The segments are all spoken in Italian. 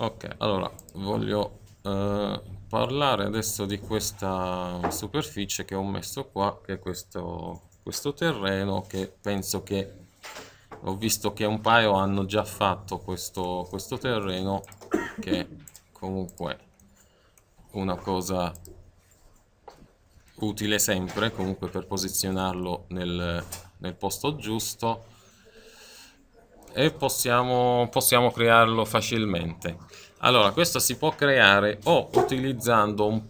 ok allora voglio eh, parlare adesso di questa superficie che ho messo qua che è questo, questo terreno che penso che ho visto che un paio hanno già fatto questo, questo terreno che è comunque una cosa utile sempre comunque per posizionarlo nel, nel posto giusto e possiamo, possiamo crearlo facilmente. Allora, questo si può creare o utilizzando un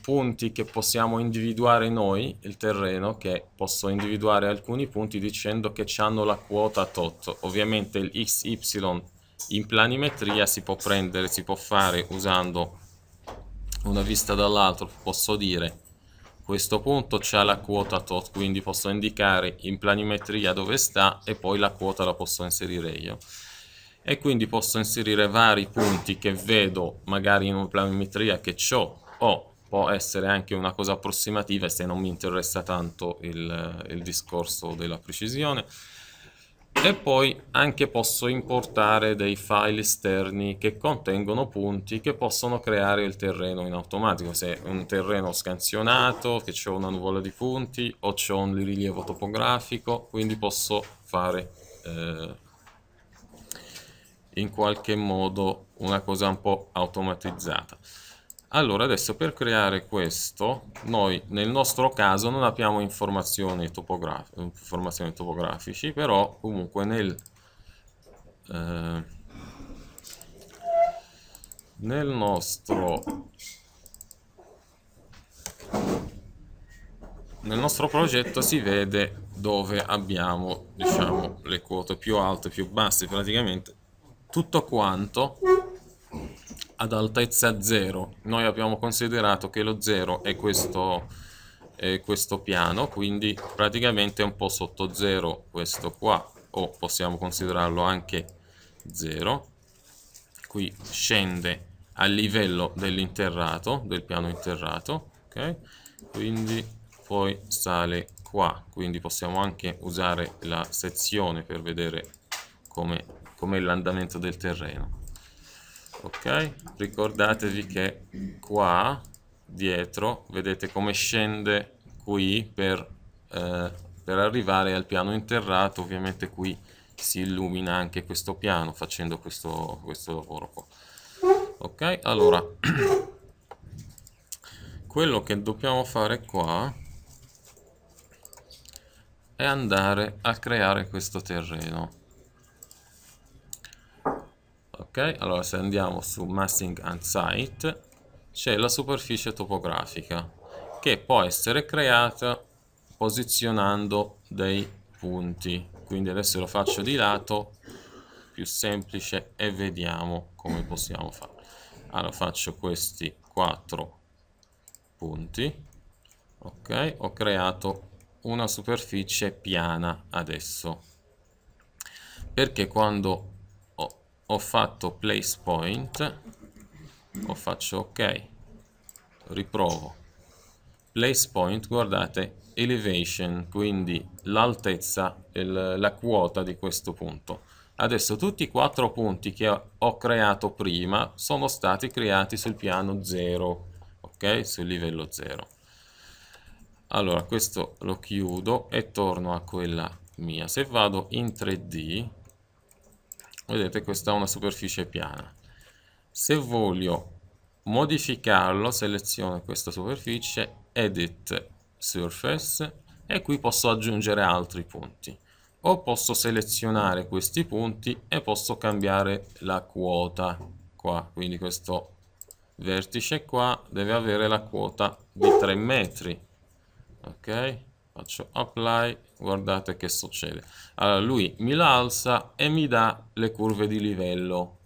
punti che possiamo individuare noi, il terreno, che posso individuare alcuni punti dicendo che hanno la quota tot. Ovviamente il XY in planimetria si può prendere, si può fare usando una vista dall'altro, posso dire questo punto c'è la quota tot, quindi posso indicare in planimetria dove sta e poi la quota la posso inserire io. E quindi posso inserire vari punti che vedo magari in una planimetria che ho o può essere anche una cosa approssimativa se non mi interessa tanto il, il discorso della precisione e poi anche posso importare dei file esterni che contengono punti che possono creare il terreno in automatico se è un terreno scansionato che c'è una nuvola di punti o c'è un rilievo topografico quindi posso fare eh, in qualche modo una cosa un po' automatizzata allora, adesso per creare questo, noi nel nostro caso non abbiamo informazioni, topograf informazioni topografici, però comunque nel, eh, nel nostro nel nostro progetto si vede dove abbiamo diciamo, le quote più alte più basse praticamente tutto quanto ad altezza 0. Noi abbiamo considerato che lo 0 è questo, è questo piano, quindi praticamente è un po' sotto 0 questo qua, o possiamo considerarlo anche 0. Qui scende a livello dell'interrato, del piano interrato, ok? Quindi poi sale qua, quindi possiamo anche usare la sezione per vedere com'è com l'andamento del terreno ok ricordatevi che qua dietro vedete come scende qui per, eh, per arrivare al piano interrato ovviamente qui si illumina anche questo piano facendo questo, questo lavoro qua ok allora quello che dobbiamo fare qua è andare a creare questo terreno ok allora se andiamo su massing and site c'è la superficie topografica che può essere creata posizionando dei punti quindi adesso lo faccio di lato più semplice e vediamo come possiamo fare allora faccio questi quattro punti ok ho creato una superficie piana adesso perché quando ho fatto place point o faccio ok riprovo place point guardate elevation quindi l'altezza la quota di questo punto adesso tutti i quattro punti che ho creato prima sono stati creati sul piano 0 ok sul livello 0 allora questo lo chiudo e torno a quella mia se vado in 3d vedete questa è una superficie piana se voglio modificarlo seleziono questa superficie edit surface e qui posso aggiungere altri punti o posso selezionare questi punti e posso cambiare la quota qua quindi questo vertice qua deve avere la quota di 3 metri ok faccio apply guardate che succede allora lui mi la alza e mi dà le curve di livello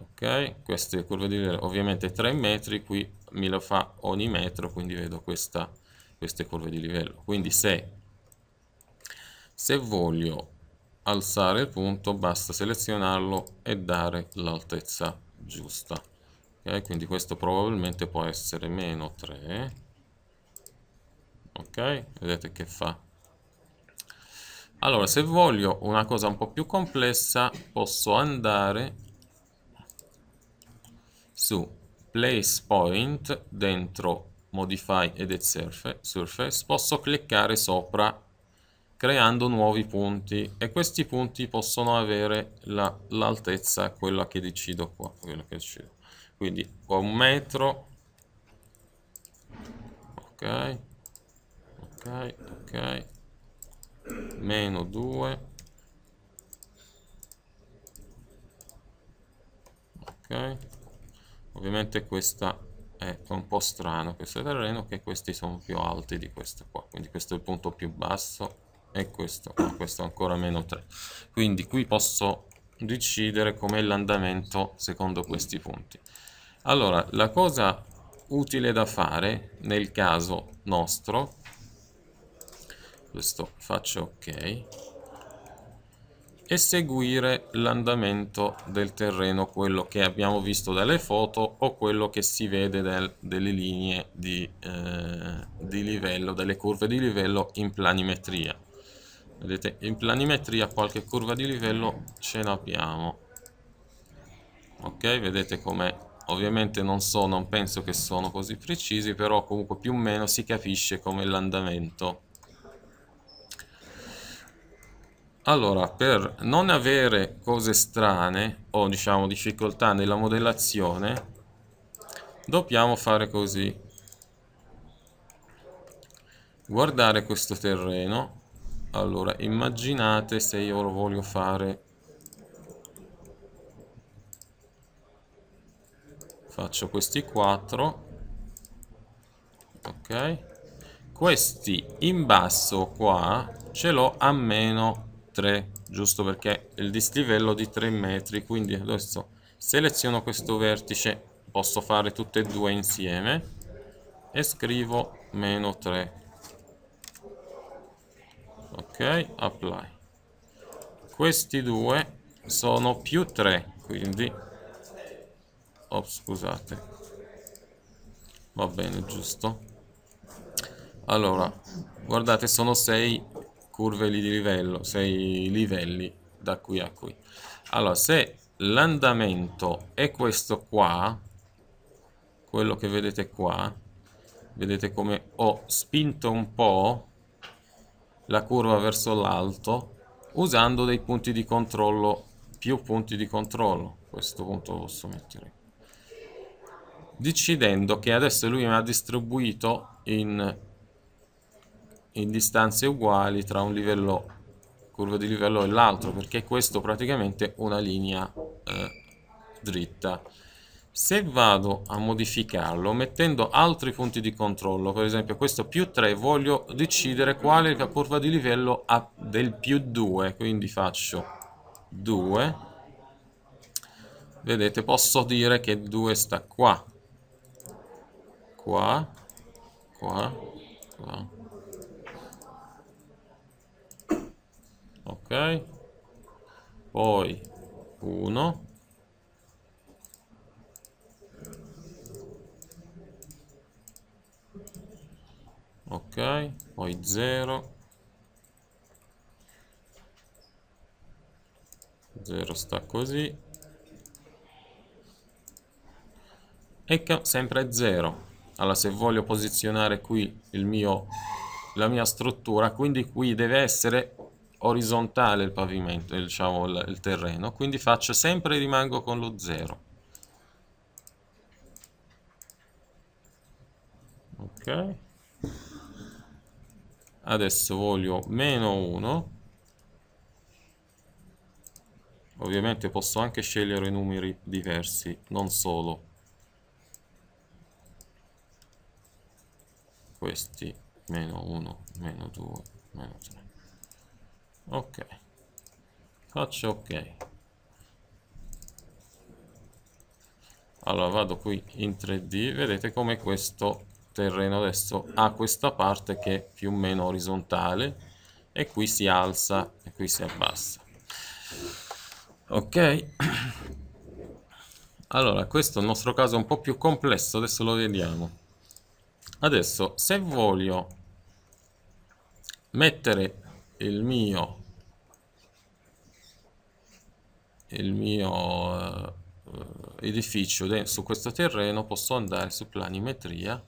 ok queste curve di livello ovviamente 3 metri qui mi lo fa ogni metro quindi vedo questa, queste curve di livello quindi se, se voglio alzare il punto basta selezionarlo e dare l'altezza giusta ok quindi questo probabilmente può essere meno 3 ok? Vedete che fa. Allora, se voglio una cosa un po' più complessa, posso andare su Place Point, dentro Modify Edit Surface, posso cliccare sopra creando nuovi punti e questi punti possono avere l'altezza, la, quella che decido qua, quella che decido. Quindi qua un metro, ok, ok meno 2 ok ovviamente questa è un po' strano questo terreno che questi sono più alti di questo qua quindi questo è il punto più basso e questo, no, questo ancora meno 3 quindi qui posso decidere com'è l'andamento secondo questi punti allora la cosa utile da fare nel caso nostro questo faccio ok e seguire l'andamento del terreno quello che abbiamo visto dalle foto o quello che si vede del, delle linee di, eh, di livello delle curve di livello in planimetria vedete in planimetria qualche curva di livello ce l'abbiamo ok vedete come ovviamente non so non penso che sono così precisi però comunque più o meno si capisce come l'andamento Allora, per non avere cose strane o diciamo difficoltà nella modellazione, dobbiamo fare così. Guardare questo terreno. Allora, immaginate se io lo voglio fare faccio questi 4 ok questi in basso qua ce l'ho a meno 3 giusto perché il dislivello di 3 metri quindi adesso seleziono questo vertice posso fare tutte e due insieme e scrivo meno 3 ok apply questi due sono più 3 quindi oh, scusate va bene giusto allora guardate sono 6 curve lì di livello, sei livelli da qui a qui. Allora, se l'andamento è questo qua, quello che vedete qua, vedete come ho spinto un po' la curva verso l'alto usando dei punti di controllo, più punti di controllo, questo punto lo posso mettere, decidendo che adesso lui mi ha distribuito in in distanze uguali tra un livello curva di livello e l'altro perché questo praticamente è una linea eh, dritta se vado a modificarlo mettendo altri punti di controllo per esempio questo più 3 voglio decidere quale è la curva di livello del più 2 quindi faccio 2 vedete posso dire che 2 sta qua qua qua qua ok poi 1 ok poi 0 0 sta così e ecco, sempre 0 allora se voglio posizionare qui il mio, la mia struttura quindi qui deve essere orizzontale il pavimento, diciamo il, il terreno, quindi faccio sempre e rimango con lo 0. Ok. Adesso voglio meno 1. Ovviamente posso anche scegliere numeri diversi, non solo questi meno 1, meno 2, meno 3 ok faccio ok allora vado qui in 3D vedete come questo terreno adesso ha questa parte che è più o meno orizzontale e qui si alza e qui si abbassa ok allora questo è nel nostro caso un po' più complesso adesso lo vediamo adesso se voglio mettere il mio il mio eh, edificio su questo terreno posso andare su planimetria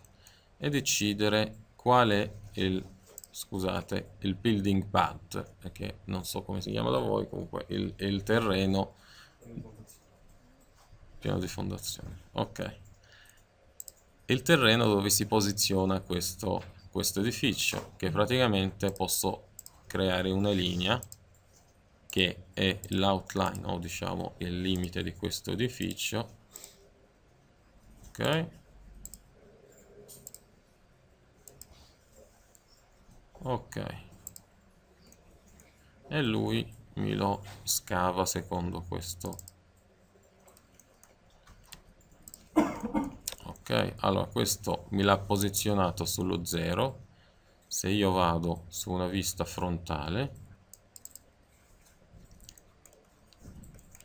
e decidere qual è il scusate il building pad perché non so come si chiama da voi comunque il, il terreno piano di fondazione ok il terreno dove si posiziona questo, questo edificio che praticamente posso creare una linea che è l'outline o diciamo il limite di questo edificio ok ok e lui mi lo scava secondo questo ok allora questo mi l'ha posizionato sullo 0 se io vado su una vista frontale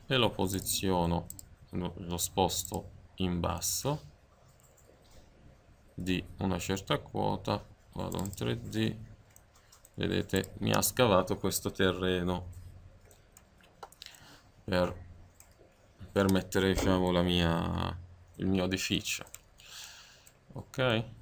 e lo posiziono lo sposto in basso di una certa quota vado in 3d vedete mi ha scavato questo terreno per, per mettere diciamo la mia il mio edificio ok